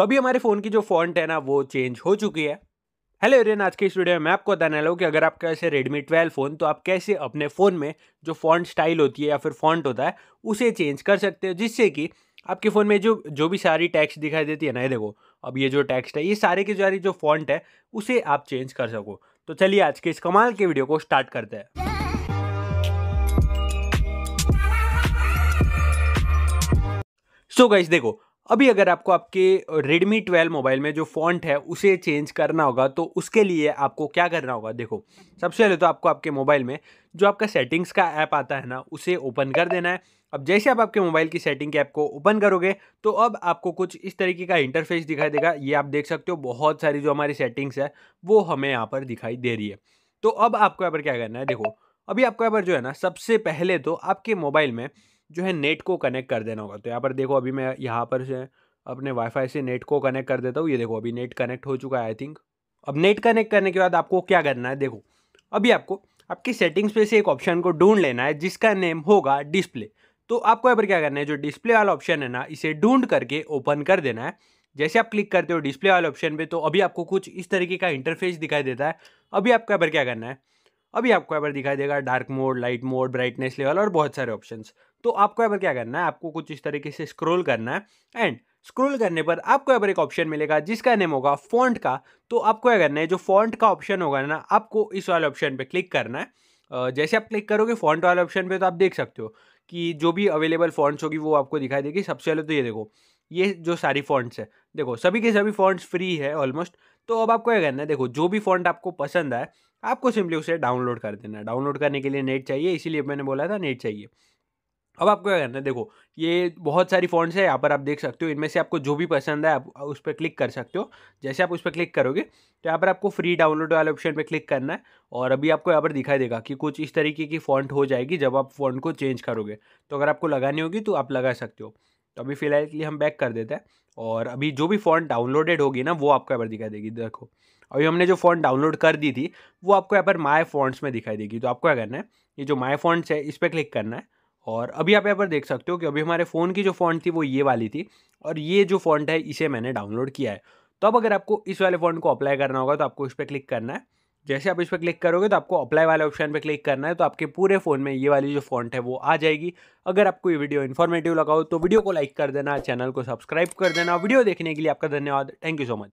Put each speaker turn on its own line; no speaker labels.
तो अभी हमारे फ़ोन की जो फॉन्ट है ना वो चेंज हो चुकी है हेलो एरियन आज के इस वीडियो में मैं आपको बताने लगा कि अगर आपके ऐसे है रेडमी ट्वेल्व फ़ोन तो आप कैसे अपने फ़ोन में जो फॉन्ट स्टाइल होती है या फिर फॉन्ट होता है उसे चेंज कर सकते हो जिससे कि आपके फ़ोन में जो जो भी सारी टैक्स दिखाई देती है ना ये देखो अब ये जो टैक्स है ये सारे के सारी जो फॉन्ट है उसे आप चेंज कर सको तो चलिए आज के इस कमाल के वीडियो को स्टार्ट करते हैं सो so गाइस देखो अभी अगर आपको आपके Redmi 12 मोबाइल में जो फॉन्ट है उसे चेंज करना होगा तो उसके लिए आपको क्या करना होगा देखो सबसे पहले तो आपको आपके मोबाइल में जो आपका सेटिंग्स का ऐप आता है ना उसे ओपन कर देना है अब जैसे आप आपके मोबाइल की सेटिंग के ऐप को ओपन करोगे तो अब आपको कुछ इस तरीके का इंटरफेस दिखाई देगा ये आप देख सकते हो बहुत सारी जो हमारी सेटिंग्स है वो हमें यहाँ पर दिखाई दे रही है तो अब आपको यहाँ पर क्या करना है देखो अभी आपको यहाँ पर जो है ना सबसे पहले तो आपके मोबाइल में जो है नेट को कनेक्ट कर देना होगा तो यहाँ पर देखो अभी मैं यहाँ पर से अपने वाईफाई से नेट को कनेक्ट कर देता हूँ ये देखो अभी नेट कनेक्ट हो चुका है आई थिंक अब नेट कनेक्ट करने के बाद आपको क्या करना है देखो अभी आपको आपकी सेटिंग्स पे से एक ऑप्शन को ढूंढ लेना है जिसका नेम होगा डिस्प्ले तो आपको यहाँ पर क्या करना है जो डिस्प्ले वाला ऑप्शन है ना इसे ढूंढ करके ओपन कर देना है जैसे आप क्लिक करते हो डिस्प्ले वाले ऑप्शन पे तो अभी आपको कुछ इस तरीके का इंटरफेस दिखाई देता है अभी आपको यहाँ पर क्या करना है अभी आपको यहाँ पर दिखाई देगा dark mode light mode brightness level और बहुत सारे ऑप्शन तो आपको यहाँ पर क्या करना है आपको कुछ इस तरीके से स्क्रोल करना है एंड स्क्रॉल करने पर आपको यहाँ पर एक ऑप्शन मिलेगा जिसका नेम होगा फॉन्ट का तो आपको क्या करना है जो फॉन्ट का ऑप्शन होगा ना आपको इस वाले ऑप्शन पर क्लिक करना है जैसे आप क्लिक करोगे फॉन्ट वाले ऑप्शन पर तो आप देख सकते हो कि जो भी अवेलेबल फॉन्ट्स होगी वो आपको दिखाई देगी सबसे पहले तो ये देखो ये जो सारी फॉन्ट्स है देखो सभी के सभी फॉन्ट्स फ्री है ऑलमोस्ट तो अब आपको क्या करना है देखो जो भी फॉन्ट आपको पसंद आए आपको सिंपली उसे डाउनलोड कर देना है डाउनलोड करने के लिए नेट चाहिए इसीलिए मैंने बोला था नेट चाहिए अब आपको क्या करना है देखो ये बहुत सारी फॉन्ट्स है यहाँ पर आप देख सकते हो इनमें से आपको जो भी पसंद है आप उस पर क्लिक कर सकते हो जैसे आप उस पर क्लिक करोगे तो यहाँ पर आपको फ्री डाउनलोड वाले ऑप्शन पे क्लिक करना है और अभी आपको यहाँ पर दिखाई देगा कि कुछ इस तरीके की फ़ॉन्ट हो जाएगी जब आप फ़ॉन्ट को चेंज करोगे तो अगर आपको लगानी होगी तो आप लगा सकते हो तो अभी फ़िलहाल के लिए हम बैक कर देते हैं और अभी जो भी फ़ॉन्ट डाउनलोडेड होगी ना वो आपको यहाँ पर दिखाई देगी देखो अभी हमने जो फ़ॉन्ट डाउनलोड कर दी थी वो आपको यहाँ पर माई फॉन्ट्स में दिखाई देगी तो आपको क्या करना है ये जो माई फॉन्ट्स है इस पर क्लिक करना है और अभी आप यहाँ पर देख सकते हो कि अभी हमारे फ़ोन की जो फॉन्ट थी वो ये वाली थी और ये जो फॉन्ट है इसे मैंने डाउनलोड किया है तो अब अगर आपको इस वाले फ़ोन को अप्लाई करना होगा तो आपको इस पर क्लिक करना है जैसे आप इस पर क्लिक करोगे तो आपको अप्लाई वाले ऑप्शन पे क्लिक करना है तो आपके पूरे फ़ोन में ये वाली जो फॉन्ट है वो आ जाएगी अगर आपको ये वीडियो इन्फॉर्मेटिव लगाओ तो वीडियो को लाइक कर देना चैनल को सब्सक्राइब कर देना वीडियो देखने के लिए आपका धन्यवाद थैंक यू सो मच